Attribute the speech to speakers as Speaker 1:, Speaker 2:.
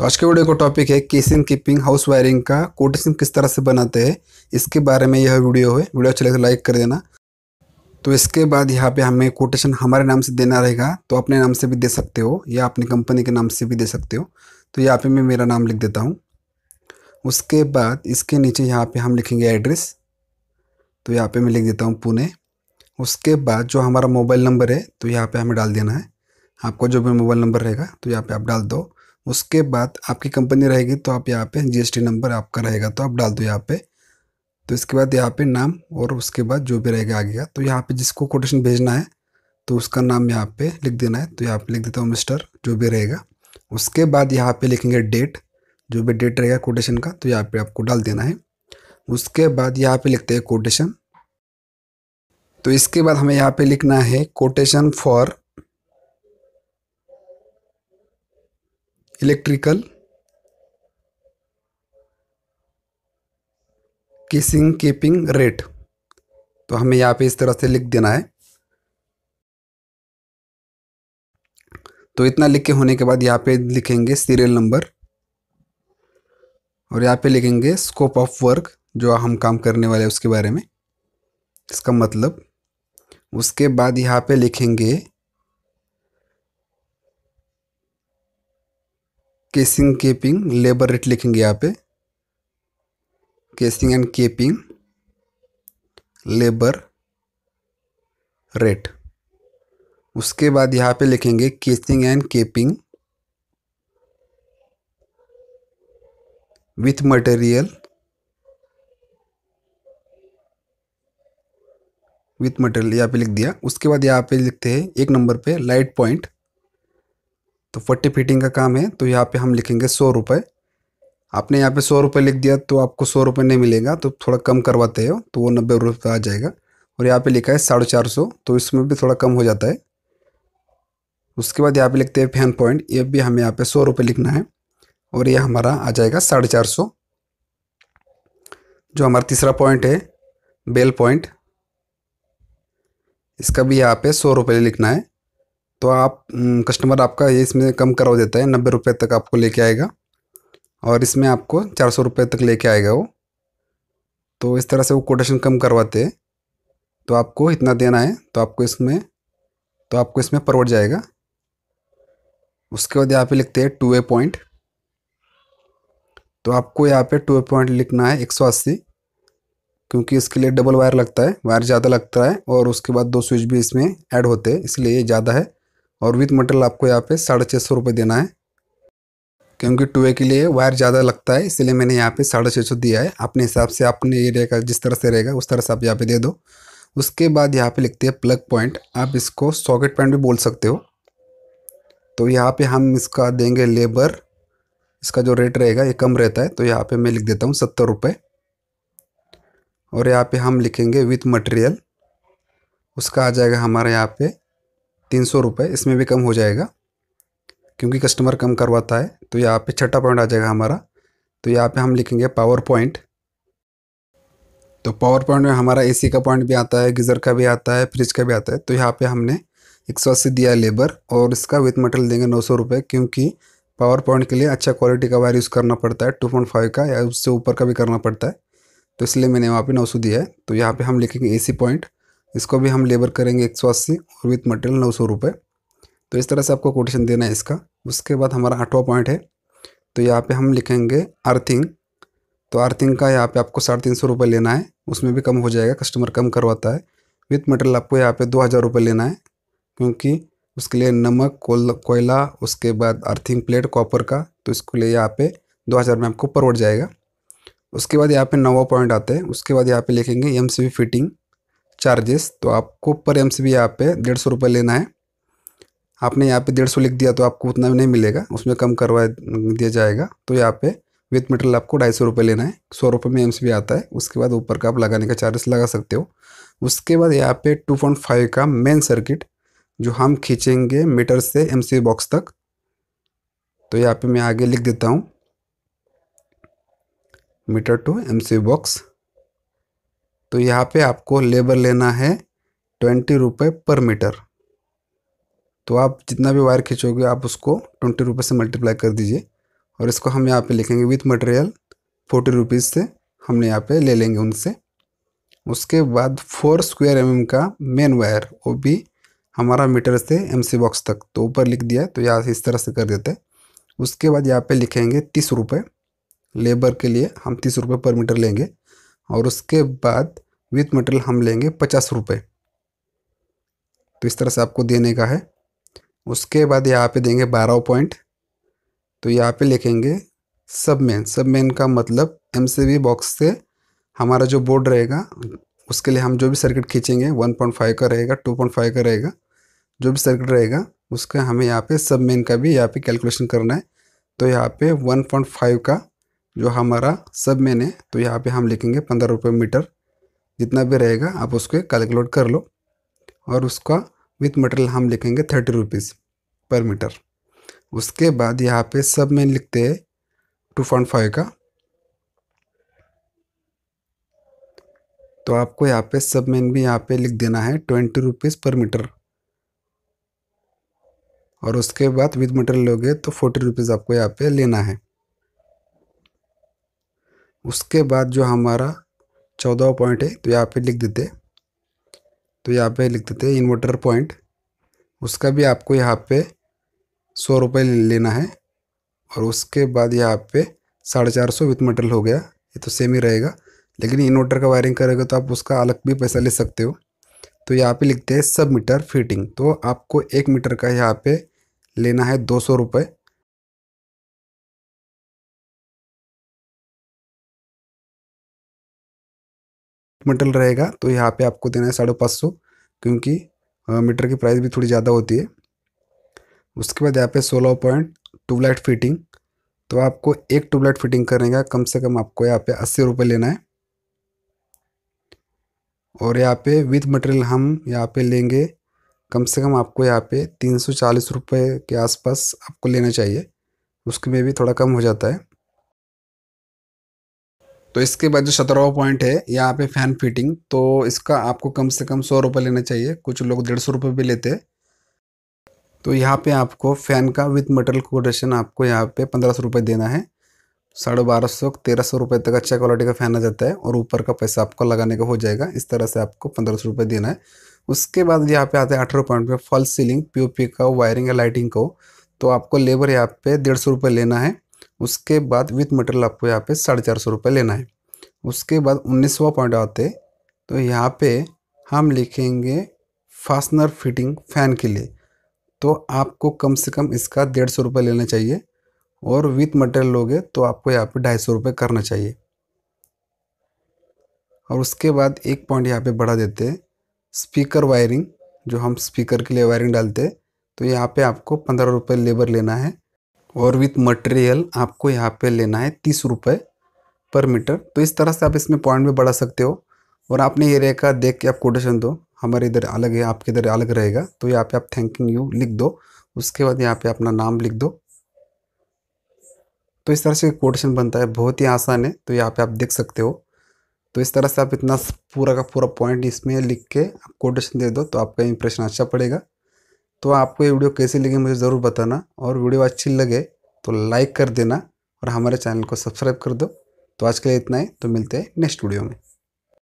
Speaker 1: तो आज के वीडियो का टॉपिक है केसिंग कीपिंग हाउस वायरिंग का कोटेशन किस तरह से बनाते हैं इसके बारे में यह वीडियो है वीडियो अच्छा लगे तो लाइक कर देना तो इसके बाद यहाँ पे हमें कोटेशन हमारे नाम से देना रहेगा तो अपने नाम से भी दे सकते हो या अपनी कंपनी के नाम से भी दे सकते हो तो यहाँ पर मैं मेरा नाम लिख देता हूँ उसके बाद इसके नीचे यहाँ पर हम लिखेंगे एड्रेस तो यहाँ पर मैं लिख देता हूँ पुणे उसके बाद जो हमारा मोबाइल नंबर है तो यहाँ पर हमें डाल देना है आपका जो भी मोबाइल नंबर रहेगा तो यहाँ पर आप डाल दो उसके बाद आपकी कंपनी रहेगी तो आप यहाँ पे जीएसटी नंबर आपका रहेगा तो आप डाल दो यहाँ पे तो इसके बाद यहाँ पे नाम और उसके बाद जो भी रहेगा आ गया तो यहाँ पे जिसको कोटेशन भेजना है तो उसका नाम यहाँ पे लिख देना है तो यहाँ पे लिख देता हूँ मिस्टर जो भी रहेगा उसके बाद यहाँ पे लिखेंगे डेट जो भी डेट रहेगा कोटेशन का तो यहाँ पे आपको डाल देना है उसके बाद यहाँ पे लिखते हैं कोटेशन तो इसके बाद हमें यहाँ पे लिखना है quotation for electrical casing capping rate तो हमें यहाँ पे इस तरह से लिख देना है तो इतना लिख के होने के बाद यहाँ पे लिखेंगे सीरियल नंबर और यहाँ पे लिखेंगे स्कोप ऑफ वर्क जो हम काम करने वाले हैं उसके बारे में इसका मतलब उसके बाद यहाँ पे लिखेंगे केसिंग केपिंग लेबर रेट लिखेंगे यहाँ पे casing and capping labour rate उसके बाद यहाँ पे लिखेंगे casing and capping with material with material यहाँ पे लिख दिया उसके बाद यहाँ पे लिखते हैं एक नंबर पे लाइट पॉइंट तो फोर्टी फिटिंग का काम है तो यहाँ पे हम लिखेंगे सौ रुपये आपने यहाँ पे सौ रुपये लिख दिया तो आपको सौ रुपये नहीं मिलेगा तो थोड़ा कम करवाते हो तो वो नब्बे रुपये आ जाएगा और यहाँ पे लिखा है साढ़े चार सौ तो इसमें भी थोड़ा कम हो जाता है उसके बाद यहाँ पे लिखते हैं फैन पॉइंट ये भी हमें यहाँ पे सौ रुपये लिखना है और ये हमारा आ जाएगा साढ़े चार सौ जो हमारा तीसरा पॉइंट है बेल पॉइंट इसका भी यहाँ पे सौ रुपये लिखना है तो आप कस्टमर आपका ये इसमें कम करवा देता है नब्बे रुपये तक आपको लेके आएगा और इसमें आपको चार सौ रुपये तक लेके आएगा वो तो इस तरह से वो कोटेशन कम करवाते हैं तो आपको इतना देना है तो आपको इसमें तो आपको इसमें परवट जाएगा उसके बाद यहाँ पे लिखते हैं टू ए पॉइंट तो आपको यहाँ पे टू ए पॉइंट लिखना है एक सौ अस्सी क्योंकि इसके लिए डबल वायर लगता है वायर ज़्यादा लगता है और उसके बाद दो स्विच भी इसमें ऐड होते हैं इसलिए ये ज़्यादा है और विथ मटेरियल आपको यहाँ पे साढ़े छः सौ रुपये देना है क्योंकि टूए के लिए वायर ज़्यादा लगता है इसलिए मैंने यहाँ पे साढ़े छः सौ दिया है अपने हिसाब से अपने एरिया का जिस तरह से रहेगा उस तरह से आप यहाँ पे दे दो उसके बाद यहाँ पे लिखते हैं प्लग पॉइंट आप इसको सॉकेट पॉइंट भी बोल सकते हो तो यहाँ पर हम इसका देंगे लेबर इसका जो रेट रहेगा ये कम रहता है तो यहाँ पर मैं लिख देता हूँ सत्तर रुपये और यहाँ पर हम लिखेंगे विथ मटेरियल उसका आ जाएगा हमारे यहाँ पर तीन सौ रुपये इसमें भी कम हो जाएगा क्योंकि कस्टमर कम करवाता है तो यहाँ पे छठा पॉइंट आ जाएगा हमारा तो यहाँ पे हम लिखेंगे पावर पॉइंट तो पावर पॉइंट में हमारा एसी का पॉइंट भी आता है गीज़र का भी आता है फ्रिज का भी आता है तो यहाँ पे हमने एक सौ अस्सी दिया लेबर और इसका विथ मटेरियल देंगे नौ सौ रुपये क्योंकि पावर पॉइंट के लिए अच्छा क्वालिटी का वायर यूज़ करना पड़ता है टू पॉइंट फाइव का या उससे ऊपर का भी करना पड़ता है तो इसलिए मैंने वहाँ पे नौ सौ दिया है तो यहाँ पे हम लिखेंगे एसी पॉइंट इसको भी हम लेबर करेंगे एक सौ अस्सी और विथ मटेरियल नौ सौ रुपये तो इस तरह से आपको कोटेशन देना है इसका उसके बाद हमारा आठवां पॉइंट है तो यहाँ पे हम लिखेंगे अर्थिंग तो अर्थिंग का यहाँ पे आपको साढ़े तीन सौ रुपये लेना है उसमें भी कम हो जाएगा कस्टमर कम करवाता है विथ मटेरियल आपको यहाँ पे दो हज़ार रुपये लेना है क्योंकि उसके लिए नमक कोयला उसके बाद अर्थिंग प्लेट कॉपर का तो इसके लिए यहाँ पे दो हज़ार में आपको परवट जाएगा उसके बाद यहाँ पे नवा पॉइंट आता है उसके बाद यहाँ पे लिखेंगे एम फिटिंग चार्जेस तो आपको पर एम सी बी यहाँ पर डेढ़ सौ रुपये लेना है आपने यहाँ पे डेढ़ सौ लिख दिया तो आपको उतना भी नहीं मिलेगा उसमें कम करवा दिया जाएगा तो यहाँ पे विथ मेटल आपको ढाई सौ रुपये लेना है सौ रुपये में एम सी बी आता है उसके बाद ऊपर का आप लगाने का चार्जेस लगा सकते हो उसके बाद यहाँ पे टू पॉइंट फाइव का मेन सर्किट जो हम खींचेंगे मीटर से एम सी बॉक्स तक तो यहाँ पे मैं आगे लिख देता हूँ meter to M C box तो यहाँ पे आपको लेबर लेना है ट्वेंटी रुपये पर मीटर तो आप जितना भी वायर खींचोगे आप उसको ट्वेंटी रुपये से मल्टीप्लाई कर दीजिए और इसको हम यहाँ पे लिखेंगे विथ मटेरियल फोर्टी रुपीज़ से हमने यहाँ पे ले लेंगे उनसे उसके बाद फोर स्क्वायर एम का मेन वायर वो भी हमारा मीटर से एम सी बॉक्स तक तो ऊपर लिख दिया तो यहाँ इस तरह से कर देते हैं उसके बाद यहाँ पर लिखेंगे तीस रुपये लेबर के लिए हम तीस रुपये पर मीटर लेंगे और उसके बाद विथ मटेरियल हम लेंगे पचास रुपये तो इस तरह से आपको देने का है उसके बाद यहाँ पे देंगे बारह पॉइंट तो यहाँ पे लिखेंगे सब मेन सब मेन का मतलब एम बॉक्स से हमारा जो बोर्ड रहेगा उसके लिए हम जो भी सर्किट खींचेंगे 1.5 का रहेगा 2.5 का रहेगा जो भी सर्किट रहेगा उसका हमें यहाँ पे सब मेन का भी यहाँ पे कैलकुलेशन करना है तो यहाँ पे 1.5 का जो हमारा सब मेन है तो यहाँ पे हम लिखेंगे पंद्रह रुपये मीटर जितना भी रहेगा आप उसको कैलकुलेट कर लो और उसका विथ मटेरियल हम लिखेंगे थर्टी रुपीज़ पर मीटर उसके बाद यहाँ पे सब मैन लिखते हैं टू पॉइंट फाइव का तो आपको यहाँ पे सब मेन भी यहाँ पे लिख देना है ट्वेंटी रुपीज़ पर मीटर और उसके बाद विद मटेरियल लोगे तो फोर्टी रुपीज़ आपको यहाँ पे लेना है उसके बाद जो हमारा चौदह पॉइंट है तो यहाँ पे लिख देते तो यहाँ पे लिख देते इन्वर्टर पॉइंट उसका भी आपको यहाँ पे सौ रुपये लेना है और उसके बाद यहाँ पे साढ़े चार सौ विथ मटेरियल हो गया ये तो सेम ही रहेगा लेकिन इन्वर्टर का वायरिंग करेगा तो आप उसका अलग भी पैसा ले सकते हो तो यहाँ पे लिखते हैं सब मीटर फिटिंग तो आपको एक मीटर का यहाँ पे लेना है दो सौ रुपये मटेरियल रहेगा तो यहाँ पे आपको देना है साढ़े पाँच सौ क्योंकि मीटर की प्राइस भी थोड़ी ज़्यादा होती है उसके बाद यहाँ पे सोलह पॉइंट ट्यूबलाइट फिटिंग तो आपको एक ट्यूबलाइट फिटिंग करने का कम से कम आपको यहाँ पे अस्सी रुपये लेना है और यहाँ पे विथ मटेरियल हम यहाँ पे लेंगे कम से कम आपको यहाँ पे तीन सौ चालीस रुपये के आसपास आपको लेना चाहिए उसके में भी थोड़ा कम हो जाता है तो इसके बाद जो सत्रहवा पॉइंट है यहाँ पे फ़ैन फिटिंग तो इसका आपको कम से कम सौ रुपये लेना चाहिए कुछ लोग डेढ़ सौ रुपये भी लेते हैं तो यहाँ पे आपको फ़ैन का विथ मटेरियल कोटेशन आपको यहाँ पे पंद्रह सौ रुपये देना है साढ़े बारह सौ तेरह सौ रुपये तक अच्छा क्वालिटी का फ़ैन आ जाता है और ऊपर का पैसा आपको लगाने का हो जाएगा इस तरह से आपको पंद्रह सौ रुपये देना है उसके बाद यहाँ पे आते हैं अठारह पॉइंट पे फॉल सीलिंग पी का वायरिंग या लाइटिंग को तो आपको लेबर यहाँ पे डेढ़ सौ रुपये लेना है उसके बाद विथ मटेरियल आपको यहाँ पे साढ़े चार सौ रुपये लेना है उसके बाद उन्नीसवा पॉइंट आते तो यहाँ पे हम लिखेंगे फास्टनर फिटिंग फ़ैन के लिए तो आपको कम से कम इसका डेढ़ सौ रुपये लेना चाहिए और विथ मटेरियल लोगे तो आपको यहाँ पे ढाई सौ रुपये करना चाहिए और उसके बाद एक पॉइंट यहाँ पे बढ़ा देते स्पीकर वायरिंग जो हम स्पीकर के लिए वायरिंग डालते तो यहाँ पर आपको पंद्रह रुपये लेबर लेना है और विथ मटेरियल आपको यहाँ पे लेना है तीस रुपये पर मीटर तो इस तरह से आप इसमें पॉइंट भी बढ़ा सकते हो और आपने एरिया का देख के आप कोटेशन दो हमारे इधर अलग है आपके इधर अलग रहेगा तो यहाँ पे आप थैंकिंग यू लिख दो उसके बाद यहाँ पे अपना नाम लिख दो तो इस तरह से कोटेशन बनता है बहुत ही आसान है तो यहाँ पे आप देख सकते हो तो इस तरह से आप इतना पूरा का पूरा पॉइंट इसमें लिख के आप कोटेशन दे दो तो आपका इंप्रेशन अच्छा पड़ेगा तो आपको ये वीडियो कैसी लगी मुझे ज़रूर बताना और वीडियो अच्छी लगे तो लाइक कर देना और हमारे चैनल को सब्सक्राइब कर दो तो आज के लिए इतना ही तो मिलते हैं नेक्स्ट वीडियो में